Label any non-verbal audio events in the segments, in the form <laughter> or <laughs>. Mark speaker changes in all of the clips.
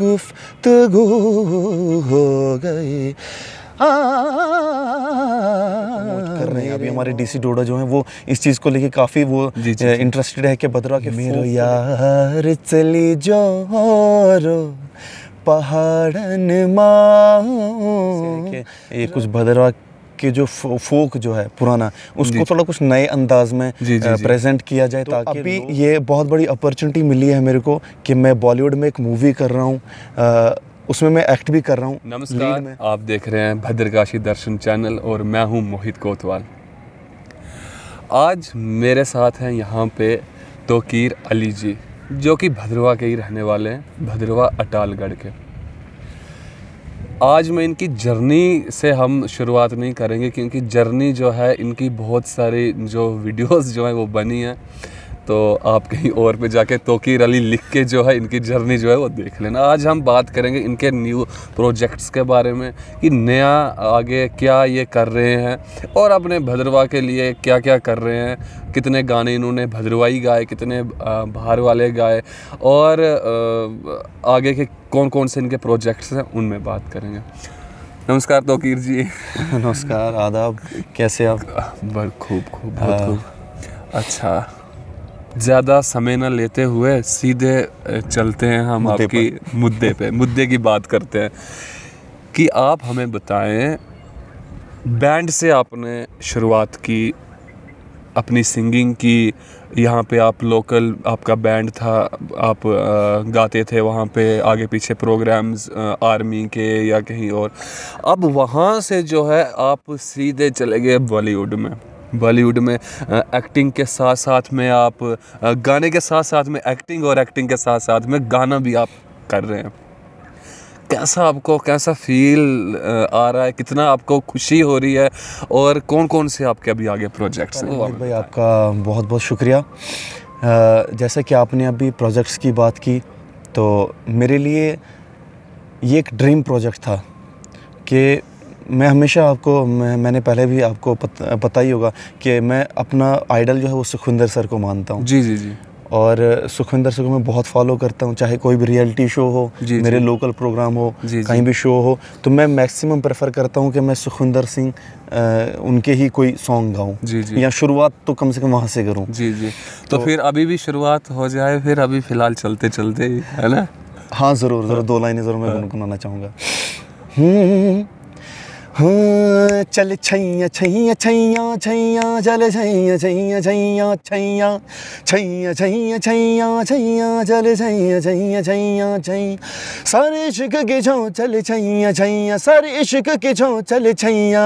Speaker 1: गुफ्तगु हो गई कर रहे हैं अभी हमारे डीसी डोडा जो है वो इस चीज़ को लेके काफ़ी वो इंटरेस्टेड है कि भद्रा के मेरे
Speaker 2: यार चली जो
Speaker 1: रो पहाड़न माओ ये कुछ भद्रवा के जो फोक जो है पुराना उसको थोड़ा कुछ नए अंदाज में जी, जी, प्रेजेंट किया जाए तो ताकि अभी ये बहुत बड़ी अपॉर्चुनिटी मिली है मेरे को कि मैं बॉलीवुड में एक मूवी कर रहा हूँ उसमें मैं एक्ट भी कर रहा हूँ नमस्कार
Speaker 3: आप देख रहे हैं भद्रकाशी दर्शन चैनल और मैं हूँ मोहित कोतवाल आज मेरे साथ हैं यहाँ पे तोकीर अली जी जो कि भद्रवा के ही रहने वाले हैं भद्रवा अटालगढ़ के आज मैं इनकी जर्नी से हम शुरुआत नहीं करेंगे क्योंकि जर्नी जो है इनकी बहुत सारी जो वीडियोस जो हैं वो बनी हैं तो आप कहीं और पे जाके तोकीर अली लिख के जो है इनकी जर्नी जो है वो देख लेना आज हम बात करेंगे इनके न्यू प्रोजेक्ट्स के बारे में कि नया आगे क्या ये कर रहे हैं और अपने भद्रवा के लिए क्या क्या कर रहे हैं कितने गाने इन्होंने भद्रवाई गाए कितने बाहर वाले गाए और आगे के कौन कौन से इनके प्रोजेक्ट्स हैं उनमें बात करेंगे नमस्कार तोकीर जी <laughs> नमस्कार आदाब कैसे आप खूब खूब हाँ। बहुत खूब अच्छा ज़्यादा समय ना लेते हुए सीधे चलते हैं हम मुद्दे आपकी पर। <laughs> मुद्दे पे मुद्दे की बात करते हैं कि आप हमें बताएं बैंड से आपने शुरुआत की अपनी सिंगिंग की यहाँ पे आप लोकल आपका बैंड था आप गाते थे वहाँ पे आगे पीछे प्रोग्राम्स आर्मी के या कहीं और अब वहाँ से जो है आप सीधे चले गए बॉलीवुड में बॉलीवुड में एक्टिंग के साथ साथ में आप गाने के साथ साथ में एक्टिंग और एक्टिंग के साथ साथ में गाना भी आप कर रहे हैं कैसा आपको कैसा फील आ रहा है कितना आपको खुशी हो रही है और कौन कौन से आपके अभी आगे प्रोजेक्ट्स हैं
Speaker 1: भाई आपका बहुत बहुत शुक्रिया जैसा कि आपने अभी प्रोजेक्ट्स की बात की तो मेरे लिए ये एक ड्रीम प्रोजेक्ट था कि मैं हमेशा आपको मैं, मैंने पहले भी आपको पत, पता ही होगा कि मैं अपना आइडल जो है वो सुखविंदर सर को मानता हूँ जी जी जी और सुखविंदर सर को मैं बहुत फॉलो करता हूँ चाहे कोई भी रियलिटी शो हो जी, मेरे जी, लोकल प्रोग्राम हो जी, कहीं भी शो हो तो मैं मैक्सिमम प्रेफर करता हूँ कि मैं सुखविंदर सिंह उनके ही कोई सॉन्ग गाऊँ जी या शुरुआत तो कम से कम वहाँ से करूँ जी
Speaker 3: जी तो, तो फिर अभी भी शुरुआत हो जाए फिर अभी फ़िलहाल चलते चलते है ना
Speaker 1: हाँ ज़रूर ज़रूर दो लाइनें ज़रूर मैं गुनगुनाना हाँ। चाहूँगा
Speaker 2: हम्म, चल छैया छैया छैया छैया चल छैया छैया छैया छैया छैया छैया छैया छैया चल छैया छैया छैया छैया सारे इश्क के छो चल छैया छैया सारे इश्क के छो चल छैया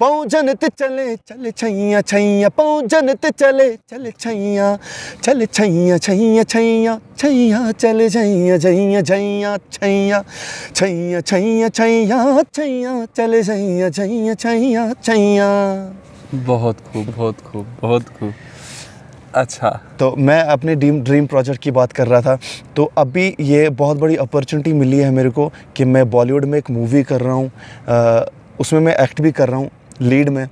Speaker 2: पहुँचन ते चले चल छैया छैया पहुँचन ते चले चल छैया चल छैया छैया छैया छैया चल छैया छैया छैया छैया छैया छैया छैया चल छैया छैया छैया छैया छैया
Speaker 1: बहुत खूब बहुत खूब बहुत खूब अच्छा तो मैं अपने ड्रीम ड्रीम प्रोजेक्ट की बात कर रहा था तो अभी ये बहुत बड़ी अपॉर्चुनिटी मिली है मेरे को कि मैं बॉलीवुड में एक मूवी कर रहा हूँ उसमें मैं एक्ट भी कर रहा हूँ लीड में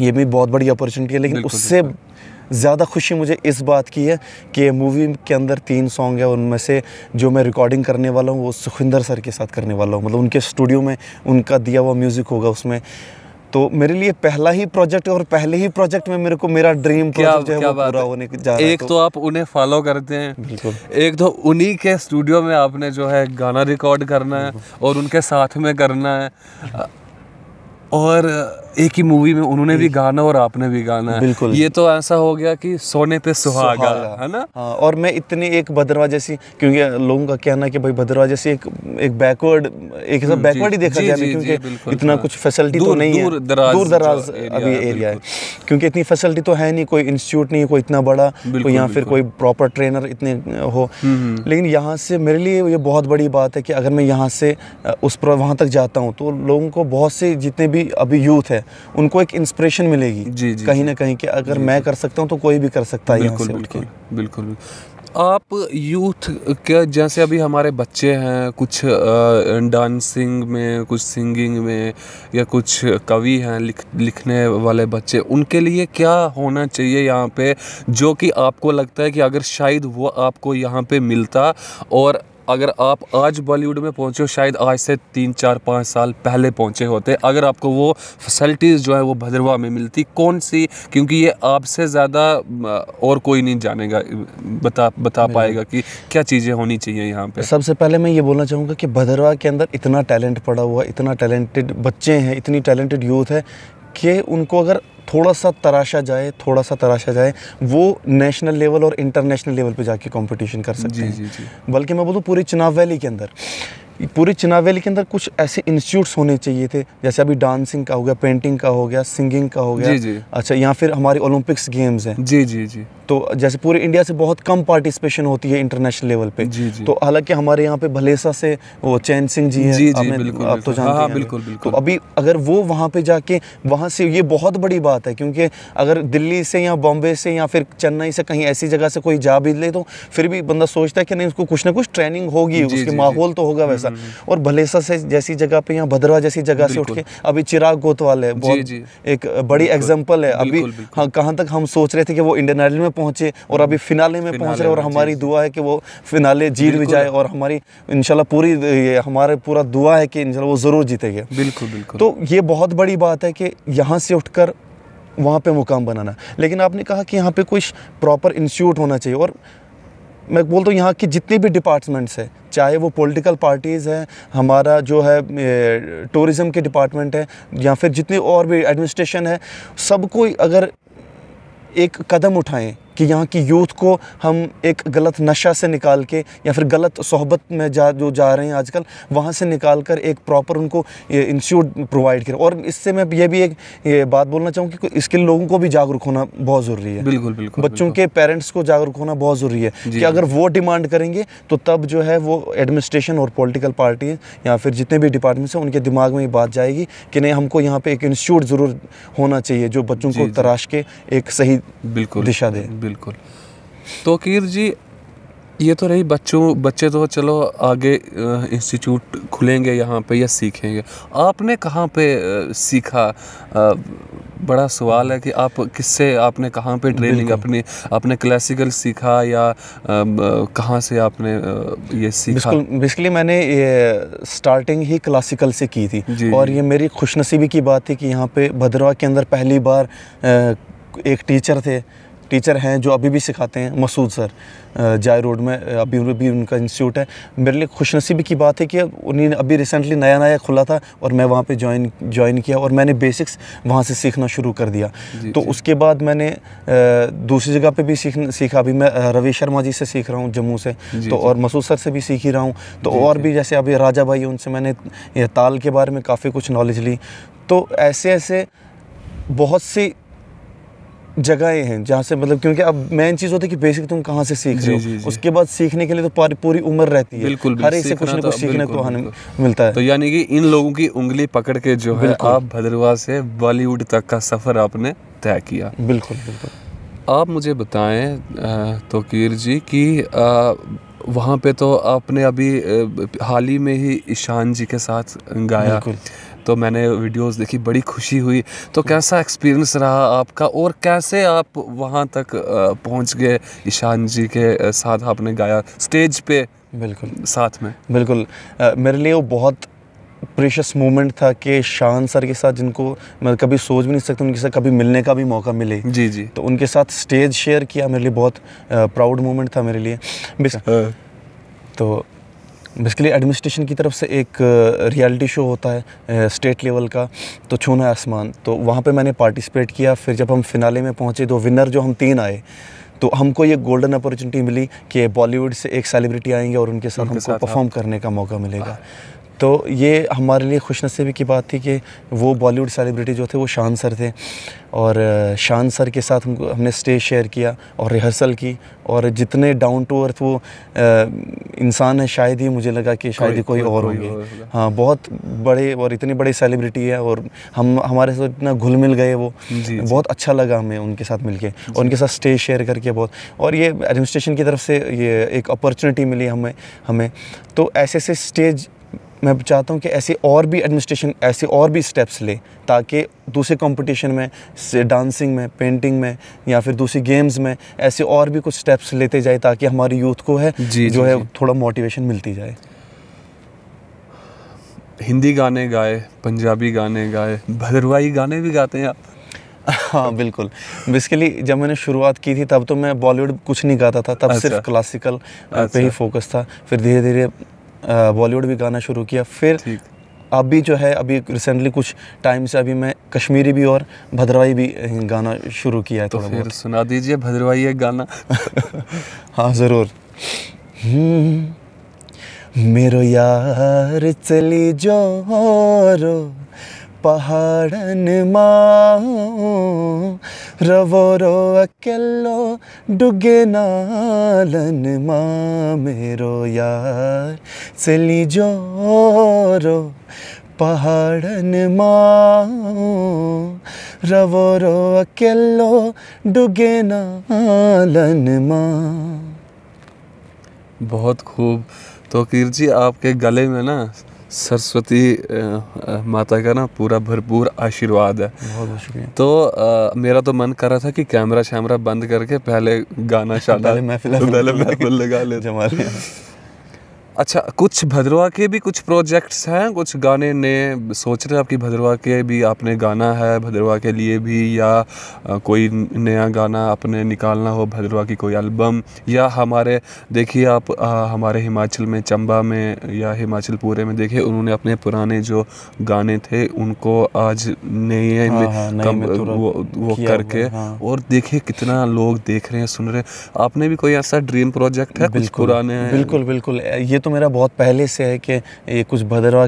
Speaker 1: ये भी बहुत बड़ी अपॉर्चुनिटी है लेकिन उससे ज़्यादा खुशी मुझे इस बात की है कि मूवी के अंदर तीन सॉन्ग है उनमें से जो मैं रिकॉर्डिंग करने वाला हूँ वो सुखिंदर सर के साथ करने वाला हूँ मतलब उनके स्टूडियो में उनका दिया हुआ म्यूज़िक होगा उसमें तो मेरे लिए पहला ही प्रोजेक्ट और पहले ही प्रोजेक्ट में मेरे को मेरा ड्रीम जो है वो पूरा होने जा रहा एक तो, तो
Speaker 3: आप उन्हें फॉलो करते हैं एक तो उन्हीं के स्टूडियो में आपने जो है गाना रिकॉर्ड करना है और उनके साथ में करना है
Speaker 1: और एक ही मूवी में उन्होंने भी गाना और आपने भी गाना बिल्कुल ये
Speaker 3: तो ऐसा हो गया कि सोने पे
Speaker 1: सुहागा है ना हाँ, और मैं इतनी एक भद्रवा जैसी क्योंकि लोगों का कहना है कि भाई भद्रवा जैसी एक एक बैकवर्ड एक हिसाब बैकवर्ड हम्म, ही देखा जाए क्योंकि इतना हाँ। कुछ फैसिलिटी तो नहीं है दूर दराज अभी एरिया है क्योंकि इतनी फैसिलिटी तो है नहीं कोई इंस्टीट्यूट नहीं कोई इतना बड़ा कोई या फिर कोई प्रॉपर ट्रेनर इतने हो हम्म, हम्म। लेकिन यहाँ से मेरे लिए ये बहुत बड़ी बात है कि अगर मैं यहाँ से उस पर वहाँ तक जाता हूँ तो लोगों को बहुत से जितने भी अभी यूथ है उनको एक इंस्पिरेशन मिलेगी जी, जी कहीं ना कहीं कि अगर मैं कर सकता हूँ तो कोई भी कर सकता है बिल्कुल
Speaker 3: बिल्कुल आप
Speaker 1: यूथ के जैसे अभी हमारे बच्चे
Speaker 3: हैं कुछ डांसिंग में कुछ सिंगिंग में या कुछ कवि हैं लिख लिखने वाले बच्चे उनके लिए क्या होना चाहिए यहाँ पे जो कि आपको लगता है कि अगर शायद वो आपको यहाँ पे मिलता और अगर आप आज बॉलीवुड में पहुँचे हो शायद आज से तीन चार पाँच साल पहले पहुँचे होते अगर आपको वो फैसिलिटीज़ जो है वो भद्रवाह में मिलती कौन सी क्योंकि ये आपसे ज़्यादा और कोई नहीं जानेगा बता बता पाएगा कि क्या चीज़ें होनी चाहिए यहाँ पर सबसे
Speaker 1: पहले मैं ये बोलना चाहूँगा कि भद्रवा के अंदर इतना टैलेंट पड़ा हुआ इतना टैलेंटेड बच्चे हैं इतनी टैलेंटेड यूथ है कि उनको अगर थोड़ा सा तराशा जाए थोड़ा सा तराशा जाए वो नेशनल लेवल और इंटरनेशनल लेवल पे जाके कंपटीशन कर सकते जी, हैं जी, जी। बल्कि मैं बोलूँ पूरे चिनाव वैली के अंदर पूरे चिनाव वैली के अंदर कुछ ऐसे इंस्टीट्यूट्स होने चाहिए थे जैसे अभी डांसिंग का हो गया पेंटिंग का हो गया सिंगिंग का हो गया जी जी अच्छा या फिर हमारी ओलंपिक्स गेम्स हैं जी जी जी तो जैसे पूरे इंडिया से बहुत कम पार्टिसिपेशन होती है इंटरनेशनल लेवल पे जी, जी. तो हालांकि हमारे यहाँ पे भलेसा से वो चैन सिंह जी हैं जी, जी, आप तो जानते हाँ, हाँ, हैं बिल्कुल, तो बिल्कुल. तो अभी अगर वो वहाँ पे जाके वहाँ से ये बहुत बड़ी बात है क्योंकि अगर दिल्ली से या बॉम्बे से या फिर चेन्नई से कहीं ऐसी जगह से कोई जा भी ले तो फिर भी बंदा सोचता है कि नहीं उसको कुछ ना कुछ ट्रेनिंग होगी उसके माहौल तो होगा हम्म, वैसा हम्म, हम्म। और भलेसा से जैसी जगह पे या भद्रवा जैसी जगह से उठ के अभी चिराग गोतवाल है बहुत एक बड़ी एग्जाम्पल है अभी हाँ कहाँ तक हम सोच रहे थे कि वो इंडियन आइडल में पहुँचे और अभी फिनाले में पहुँच रहे और हमारी दुआ है कि वो फिनाले जीत भी जाए और हमारी इनशाला पूरी हमारे पूरा दुआ है कि इनशाला वो ज़रूर जीतेगा बिल्कुल बिल्कुल तो ये बहुत बड़ी बात है कि यहाँ से उठकर वहाँ पे मुकाम बनाना लेकिन आपने कहा कि यहाँ पे कुछ प्रॉपर इंस्टीट्यूट होना चाहिए और मैं बोलता तो हूँ यहाँ की जितनी भी डिपार्टमेंट्स हैं चाहे वो पॉलिटिकल पार्टीज़ हैं हमारा जो है टूरिज़म के डिपार्टमेंट है या फिर जितनी और भी एडमिनिस्ट्रेशन है सबको अगर एक कदम उठाएं कि यहाँ की यूथ को हम एक गलत नशा से निकाल के या फिर गलत सोहबत में जा जो जा रहे हैं आजकल वहाँ से निकाल कर एक प्रॉपर उनको इंस्टीट्यूट प्रोवाइड करें और इससे मैं ये भी एक ये बात बोलना चाहूँगी कि इसके लोगों को भी जागरूक होना बहुत ज़रूरी है
Speaker 3: बिल्कुल बिल्कुल
Speaker 1: बच्चों के पेरेंट्स को जागरूक होना बहुत ज़रूरी है कि अगर वो डिमांड करेंगे तो तब जो है वो एडमिनिस्ट्रेशन और पोलिटिकल पार्टी या फिर जितने भी डिपार्टमेंट्स हैं उनके दिमाग में ये बात जाएगी कि नहीं हमको यहाँ पर एक इंस्टीट्यूट ज़रूर होना चाहिए जो बच्चों को तराश के एक सही बिल्कुल दिशा दे बिल्कुल
Speaker 3: तो कीर जी ये तो रही बच्चों बच्चे तो चलो आगे इंस्टीट्यूट खुलेंगे यहाँ पे या सीखेंगे आपने कहाँ पे सीखा बड़ा सवाल है कि आप किससे आपने कहाँ पे ट्रेनिंग अपनी आपने क्लासिकल सीखा या कहाँ से आपने ये सीखा
Speaker 1: बेसिकली मैंने ये स्टार्टिंग ही क्लासिकल से की थी और ये मेरी खुशनसीबी की बात थी कि यहाँ पे भद्रवा के अंदर पहली बार एक टीचर थे टीचर हैं जो अभी भी सिखाते हैं मसूद सर जाय रोड में अभी उन भी उनका इंस्टीट्यूट है मेरे लिए खुशनसीबी की बात है कि उन्हें अभी रिसेंटली नया नया खुला था और मैं वहाँ पे ज्वाइन ज्वाइन किया और मैंने बेसिक्स वहाँ से सीखना शुरू कर दिया तो उसके बाद मैंने दूसरी जगह पर भी सीख सीखा अभी मैं रवि शर्मा जी से सीख रहा हूँ जम्मू से तो और मसूद सर से भी सीख ही रहा हूँ तो और भी जैसे अभी राजा भाई उनसे मैंने ताल के बारे में काफ़ी कुछ नॉलेज ली तो ऐसे ऐसे बहुत सी जगहें हैं जहाँ से मतलब क्योंकि अब मेन चीज़ होती है कि बेसिक तुम कहाँ से सीख रहे हो उसके बाद सीखने के लिए तो पूरी उम्र रहती है बिल्कुल, हर एक से कुछ ना तो कुछ सीखने को
Speaker 3: मिलता है तो यानी कि इन लोगों की उंगली पकड़ के जो है आप भद्रवा से बॉलीवुड तक का सफ़र आपने तय किया बिल्कुल बिल्कुल आप मुझे बताएं तो कीर जी कि वहाँ पे तो आपने अभी हाल ही में ही ईशान जी के साथ गाया तो मैंने वीडियोस देखी बड़ी खुशी हुई तो कैसा एक्सपीरियंस रहा आपका और कैसे आप वहाँ तक पहुँच
Speaker 1: गए ईशान जी के साथ आपने गाया स्टेज पे बिल्कुल साथ में बिल्कुल मेरे लिए वो बहुत प्रेशस मोमेंट था कि शान सर के साथ जिनको मैं कभी सोच भी नहीं सकता उनके साथ कभी मिलने का भी मौका मिले जी जी तो उनके साथ स्टेज शेयर किया मेरे लिए बहुत प्राउड मोमेंट था मेरे लिए तो बेसिकली एडमिनिस्ट्रेशन की तरफ से एक रियलिटी शो होता है स्टेट लेवल का तो छूना आसमान तो वहाँ पे मैंने पार्टिसिपेट किया फिर जब हम फिनाले में पहुँचे तो विनर जो हम तीन आए तो हमको ये गोल्डन अपॉर्चुनिटी मिली कि बॉलीवुड से एक सेलिब्रिटी आएंगे और उनके साथ हमको परफॉर्म करने का मौका मिलेगा तो ये हमारे लिए खुश नसीबी की बात थी कि वो बॉलीवुड सेलिब्रिटी जो थे वो शान सर थे और शान सर के साथ उनको हमने स्टेज शेयर किया और रिहर्सल की और जितने डाउन टू अर्थ वो इंसान है शायद ही मुझे लगा कि शायद ही कोई, कोई और होंगे हाँ बहुत बड़े और इतने बड़े सेलिब्रिटी है और हम हमारे साथ इतना घुल मिल गए वो जी, बहुत जी। अच्छा लगा हमें उनके साथ के और उनके साथ स्टेज शेयर करके बहुत और ये एडमिनिस्ट्रेशन की तरफ से ये एक अपॉर्चुनिटी मिली हमें हमें तो ऐसे ऐसे स्टेज मैं चाहता हूँ कि ऐसे और भी एडमिनिस्ट्रेशन ऐसे और भी स्टेप्स ले ताकि दूसरे कंपटीशन में डांसिंग में पेंटिंग में या फिर दूसरी गेम्स में ऐसे और भी कुछ स्टेप्स लेते जाए ताकि हमारे यूथ को है जी, जो जी, है जी. थोड़ा मोटिवेशन मिलती जाए
Speaker 3: हिंदी गाने गाए पंजाबी गाने गाए भद्रवाही
Speaker 1: गाने भी गाते हैं आप हाँ बिल्कुल बेसिकली जब मैंने शुरुआत की थी तब तो मैं बॉलीवुड कुछ नहीं गाता था तब अच्छा। सिर्फ क्लासिकल अच्छा। पे ही फोकस अच्छा। था फिर धीरे धीरे बॉलीवुड भी गाना शुरू किया फिर अभी जो है अभी रिसेंटली कुछ टाइम से अभी मैं कश्मीरी भी और भद्रवाही भी गाना शुरू किया है तो थोड़ा फिर सुना दीजिए भद्रवाही एक गाना <laughs> हाँ ज़रूर हम्म,
Speaker 2: मेरो यार चली जो पहाड़न माँ रवो रो अकेलो डुगे नालन माँ मेरो यार चली जो रो पहाड़न माँ रवो रो अकेलो डुगे नालन माँ
Speaker 3: बहुत खूब तो कीर जी आपके गले में ना सरस्वती माता का ना पूरा भरपूर आशीर्वाद है
Speaker 1: बहुत बहुत शुक्रिया
Speaker 3: तो आ, मेरा तो मन कर रहा था कि कैमरा शैमरा बंद करके पहले गाना शादा पहले महफिल लगा ले अच्छा कुछ भद्रवा के भी कुछ प्रोजेक्ट्स हैं कुछ गाने ने सोच रहे हैं आपकी भद्रवा के भी आपने गाना है भद्रवा के लिए भी या कोई नया गाना आपने निकालना हो भद्रवा की कोई एल्बम या हमारे देखिए आप आ, हमारे हिमाचल में चंबा में या हिमाचल पूरे में देखिए उन्होंने अपने पुराने जो गाने थे उनको आज नए हाँ, हाँ, कम वो, वो करके हाँ। और देखिए कितना लोग देख रहे हैं सुन रहे
Speaker 1: हैं आपने भी कोई ऐसा ड्रीम प्रोजेक्ट है कुछ पुराने बिल्कुल बिल्कुल ये तो तो मेरा बहुत पहले से है कि ये कुछ भद्रवा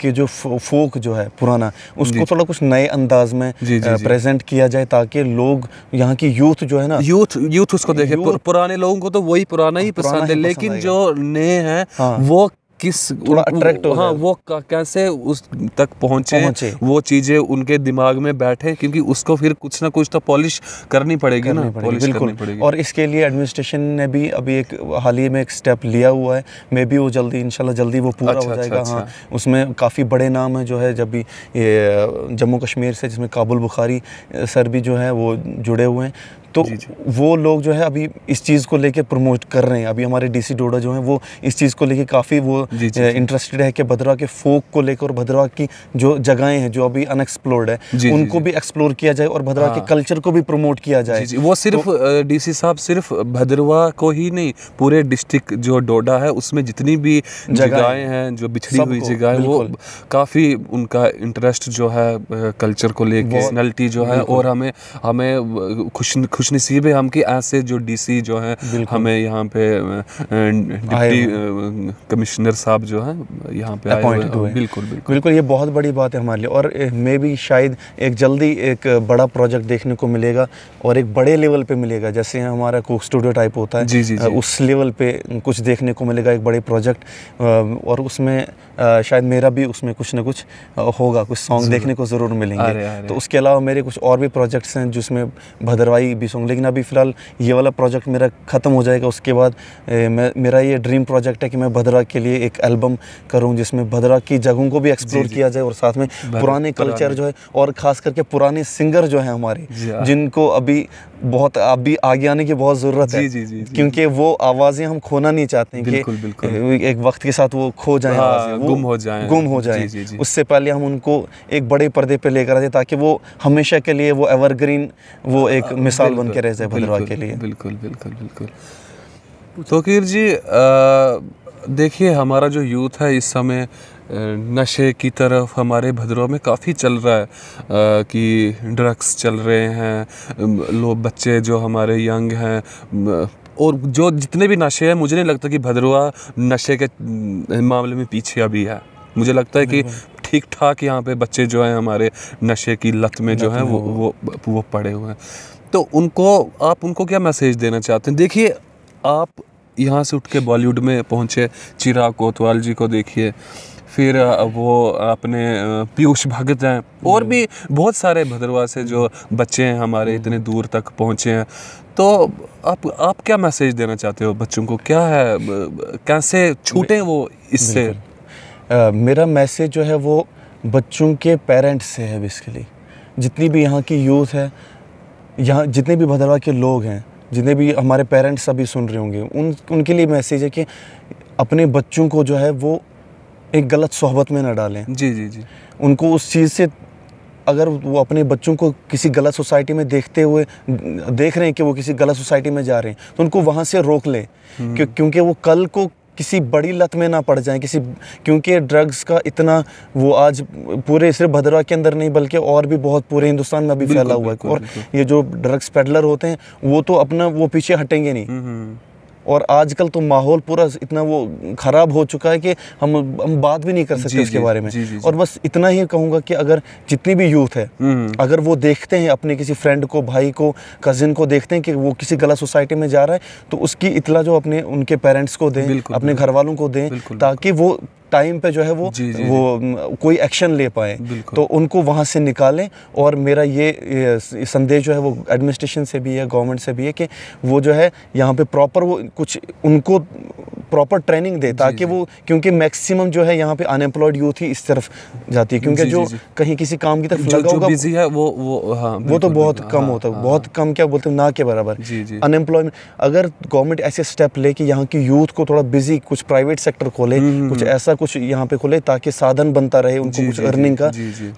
Speaker 1: के जो फोक जो है पुराना उसको थोड़ा कुछ नए अंदाज में जी, जी, जी. प्रेजेंट किया जाए ताकि लोग यहाँ की यूथ जो है ना यूथ यूथ उसको देखे
Speaker 3: पुराने लोगों को तो वही पुराना ही हाँ, पसंद है लेकिन जो
Speaker 1: नए हैं हाँ। वो किस
Speaker 3: अट्रैक्ट हाँ वो कैसे उस तक पहुंचे, पहुंचे। वो चीजें उनके दिमाग में बैठे क्योंकि उसको फिर कुछ ना कुछ तो पॉलिश करनी पड़ेगी ना पड़ेगी, पॉलिश बिल्कुल करनी पड़ेगी।
Speaker 1: और इसके लिए एडमिनिस्ट्रेशन ने भी अभी एक हाल ही में एक स्टेप लिया हुआ है मे भी वो जल्दी इनशाला जल्दी वो पूरा अच्छा, हो अच्छा, जाएगा अच्छा। हाँ उसमें काफ़ी बड़े नाम है जो है जब भी जम्मू कश्मीर से जिसमें काबुल बुखारी सर भी जो है वो जुड़े हुए हैं तो वो लोग जो है अभी इस चीज़ को लेके प्रमोट कर रहे हैं अभी हमारे डीसी डोडा जो है वो इस चीज़ को लेके काफ़ी वो इंटरेस्टेड है कि भद्रा के फोक को लेकर और भद्रवा की जो जगहें हैं जो अभी अनएक्सप्लोर्ड है उनको भी एक्सप्लोर किया जाए और भद्रा के कल्चर हाँ। को भी प्रमोट किया जाए वो सिर्फ तो डी साहब सिर्फ
Speaker 3: भद्रवा को ही नहीं पूरे डिस्ट्रिक्ट जो डोडा है उसमें जितनी भी जगहें हैं जो बिछड़ी हुई जगह है वो काफ़ी उनका इंटरेस्ट जो है कल्चर को लेकर पर्सनैलिटी जो है और हमें हमें खुश खुश नसीब है हम कि ऐसे जो डीसी जो है हमें यहाँ पे डिप्टी कमिश्नर साहब जो है यहाँ पे अपॉइंटेड हुए बिल्कुल
Speaker 1: बिल्कुल ये बहुत बड़ी बात है हमारे लिए और मे भी शायद एक जल्दी एक बड़ा प्रोजेक्ट देखने को मिलेगा और एक बड़े लेवल पे मिलेगा जैसे हमारा कुक स्टूडियो टाइप होता है जी जी, उस लेवल पे कुछ देखने को मिलेगा एक बड़े प्रोजेक्ट और उसमें शायद मेरा भी उसमें कुछ ना कुछ होगा कुछ सॉन्ग देखने को ज़रूर मिलेंगे आरे, आरे। तो उसके अलावा मेरे कुछ और भी प्रोजेक्ट्स हैं जिसमें भद्रवाही भी वापस हूँ लेकिन अभी फ़िलहाल ये वाला प्रोजेक्ट मेरा ख़त्म हो जाएगा उसके बाद ए, मेरा ये ड्रीम प्रोजेक्ट है कि मैं भद्रा के लिए एक एल्बम करूँ जिसमें भद्रा की जगहों को भी एक्सप्लोर किया जाए और साथ में पुराने कल्चर जो है और ख़ास करके पुराने सिंगर जो हैं हमारे हाँ। जिनको अभी बहुत अभी आगे आने की बहुत ज़रूरत है जी, जी, जी, क्योंकि वो आवाज़ें हम खोना नहीं चाहते बिल्कुल, कि एक वक्त के साथ वो खो जाए हाँ, गुम हो जाए गुम हो जाए उससे पहले हम उनको एक बड़े पर्दे पे लेकर आते ताकि वो हमेशा के लिए वो एवरग्रीन वो हाँ, एक मिसाल बन के रह जाए भद्रवा के लिए बिल्कुल बिल्कुल
Speaker 3: बिल्कुल तो जी देखिए हमारा जो यूथ है इस समय नशे की तरफ हमारे भद्रोह में काफ़ी चल रहा है कि ड्रग्स चल रहे हैं लोग बच्चे जो हमारे यंग हैं और जो जितने भी नशे हैं मुझे नहीं लगता कि भद्रोह नशे के मामले में पीछे अभी है मुझे लगता है कि ठीक ठाक यहाँ पे बच्चे जो हैं हमारे नशे की लत में जो हैं वो वो वो पड़े हुए हैं तो उनको आप उनको क्या मैसेज देना चाहते हैं देखिए आप यहाँ से उठ के बॉलीवुड में पहुँचे चिराग कोतवाल जी को देखिए फिर वो अपने पीयूष भगत हैं और भी बहुत सारे भद्रवा से जो बच्चे हैं हमारे इतने दूर तक पहुँचे हैं तो आप आप क्या मैसेज देना चाहते हो बच्चों को क्या है कैसे छूटे वो इससे
Speaker 1: मेरा मैसेज जो है वो बच्चों के पेरेंट्स से है बेसिकली जितनी भी यहाँ की यूथ है यहाँ जितने भी भद्रवा के लोग हैं जितने भी हमारे पेरेंट्स अभी सुन रहे होंगे उन उनके लिए मैसेज है कि अपने बच्चों को जो है वो एक गलत सोहबत में ना डालें जी जी जी उनको उस चीज़ से अगर वो अपने बच्चों को किसी गलत सोसाइटी में देखते हुए देख रहे हैं कि वो किसी गलत सोसाइटी में जा रहे हैं तो उनको वहाँ से रोक लें हम्म। क्यों, क्योंकि वो कल को किसी बड़ी लत में ना पड़ जाए किसी क्योंकि ड्रग्स का इतना वो आज पूरे सिर्फ भद्रवा के अंदर नहीं बल्कि और भी बहुत पूरे हिंदुस्तान में अभी फैला हुआ है और ये जो ड्रग्स पेडलर होते हैं वो तो अपना वो पीछे हटेंगे नहीं हम्म, हम्म। और आजकल तो माहौल पूरा इतना वो ख़राब हो चुका है कि हम हम बात भी नहीं कर सकते उसके बारे में जी, जी, जी, और बस इतना ही कहूँगा कि अगर जितनी भी यूथ है हम्म, हम्म। अगर वो देखते हैं अपने किसी फ्रेंड को भाई को कज़िन को देखते हैं कि वो किसी गलत सोसाइटी में जा रहा है तो उसकी इतला जो अपने उनके पेरेंट्स को दें अपने घर वालों को दें ताकि वो टाइम पे जो है वो जी, जी, वो जी. कोई एक्शन ले पाए तो उनको वहाँ से निकालें और मेरा ये, ये संदेश जो है वो एडमिनिस्ट्रेशन से भी है गवर्नमेंट से भी है कि वो जो है यहाँ पे प्रॉपर वो कुछ उनको प्रॉपर ट्रेनिंग दे ताकि वो क्योंकि मैक्सिमम जो है यहाँ पे अनएम्प्लॉयड यूथ ही इस तरफ जाती है क्योंकि जो कहीं किसी काम की तरफ लगा होगा बिजी है वो वो हाँ, वो तो बहुत कम हाँ, होता है हाँ, बहुत हाँ। कम क्या बोलते हैं ना के बराबर अनएम्प्लॉयमेंट अगर गवर्नमेंट ऐसे स्टेप ले कि यहाँ की यूथ को थोड़ा बिजी कुछ प्राइवेट सेक्टर खोले हम्म, हम्म, कुछ हम्म। ऐसा कुछ यहाँ पे खुले ताकि साधन बनता रहे उनको कुछ अर्निंग का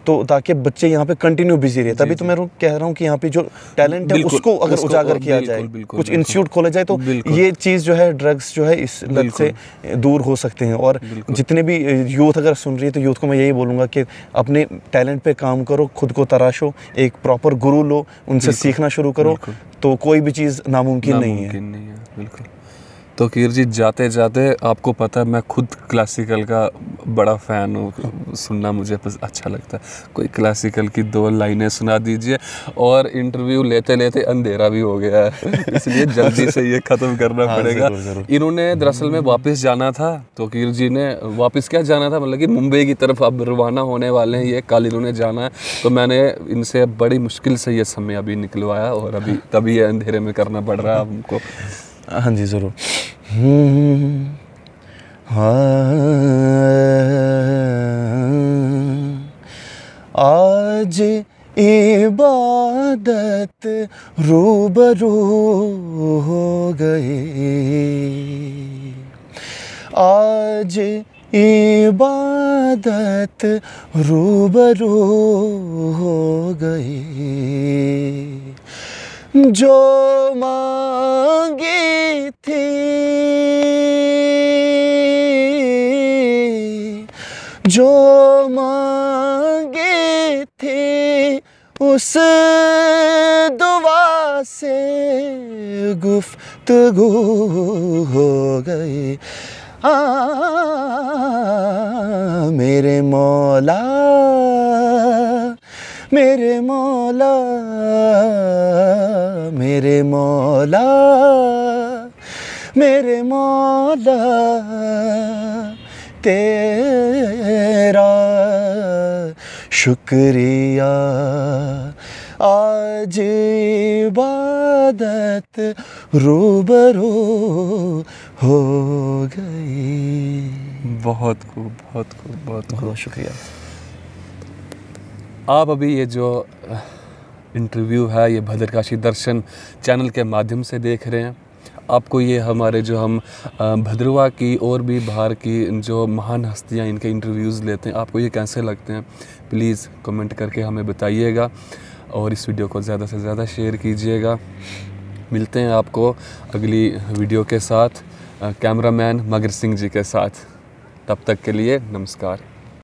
Speaker 1: तो ताकि बच्चे यहाँ पे कंटिन्यू बिजी रहे तभी तो मैं कह रहा हूँ कि यहाँ पे जो टैलेंट है उसको अगर उजागर किया जाए कुछ इंस्टीट्यूट खोला जाए तो ये चीज़ जो है ड्रग्स जो है इस लत से दूर हो सकते हैं और जितने भी यूथ अगर सुन रही है तो यूथ को मैं यही बोलूंगा कि अपने टैलेंट पे काम करो खुद को तराशो एक प्रॉपर गुरु लो उनसे सीखना शुरू करो तो कोई भी चीज़ नामुमकिन नहीं
Speaker 3: है बिल्कुल तो कीर जी जाते जाते आपको पता है मैं खुद क्लासिकल का बड़ा फ़ैन हूँ सुनना मुझे अच्छा लगता है कोई क्लासिकल की दो लाइनें सुना दीजिए और इंटरव्यू लेते लेते अंधेरा भी हो गया है इसलिए जल्दी से ये ख़त्म करना <laughs> हाँ, पड़ेगा इन्होंने दरअसल में वापस जाना था तो कीर जी ने वापस क्या जाना था मतलब कि मुंबई की तरफ अब रवाना होने वाले हैं ये कल इन्होंने जाना है तो मैंने इनसे बड़ी मुश्किल से ये समय अभी निकलवाया और अभी हाँ। तभी ये अंधेरे में करना पड़ रहा है हमको
Speaker 2: हाँ जी ज़रूर आज हम्म, इबादत रूबरू हो गए आज इबादत रूबरू हो गई जो मांगी थी जो मांगी थी उस दुआ से गुफ्तगु हो गई आ हाँ, मेरे मौला मेरे मौला मेरे मौला मेरे मौला तेरा शुक्रिया आज इबादत रूबरू हो गई बहुत खूब बहुत खूब बहुत खूब शुक्रिया
Speaker 3: आप अभी ये जो इंटरव्यू है ये भद्रकाशी दर्शन चैनल के माध्यम से देख रहे हैं आपको ये हमारे जो हम भद्रवा की और भी बाहर की जो महान हस्तियाँ इनके इंटरव्यूज़ लेते हैं आपको ये कैसे लगते हैं प्लीज़ कमेंट करके हमें बताइएगा और इस वीडियो को ज़्यादा से ज़्यादा शेयर कीजिएगा मिलते हैं आपको अगली वीडियो के साथ कैमरामैन मगर सिंह जी के साथ तब तक के लिए नमस्कार